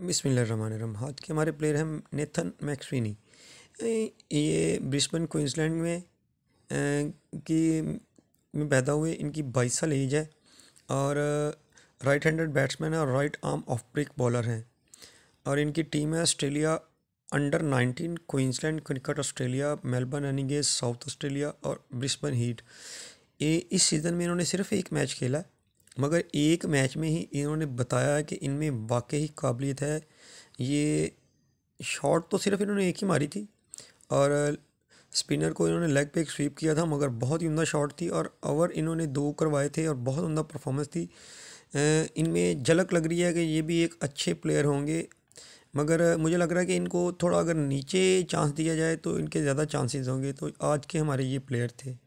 बिसमीम हाथ के हमारे प्लेयर हैं नेथन मैक्सविनी ये ब्रिस्बन क्वींसलैंड में की में पैदा हुए इनकी बाईस साल एज है और राइट हैंडेड बैट्समैन है और right arm off brick bowler हैं और इनकी टीम है Australia under nineteen Queensland cricket Australia Melbourne एनिगे साउथ ऑस्ट्रेलिया और ब्रिस्बन हीट ये इस सीज़न में इन्होंने सिर्फ एक मैच खेला मगर एक मैच में ही इन्होंने बताया कि इनमें वाकई ही काबिलियत है ये शॉट तो सिर्फ इन्होंने एक ही मारी थी और स्पिनर को इन्होंने लेग पे एक स्वीप किया था मगर बहुत ही उमदा शॉट थी और ओवर इन्होंने दो करवाए थे और बहुत उमदा परफॉर्मेंस थी इनमें झलक लग रही है कि ये भी एक अच्छे प्लेयर होंगे मगर मुझे लग रहा है कि इनको थोड़ा अगर नीचे चांस दिया जाए तो इनके ज़्यादा चांसेस होंगे तो आज के हमारे ये प्लेयर थे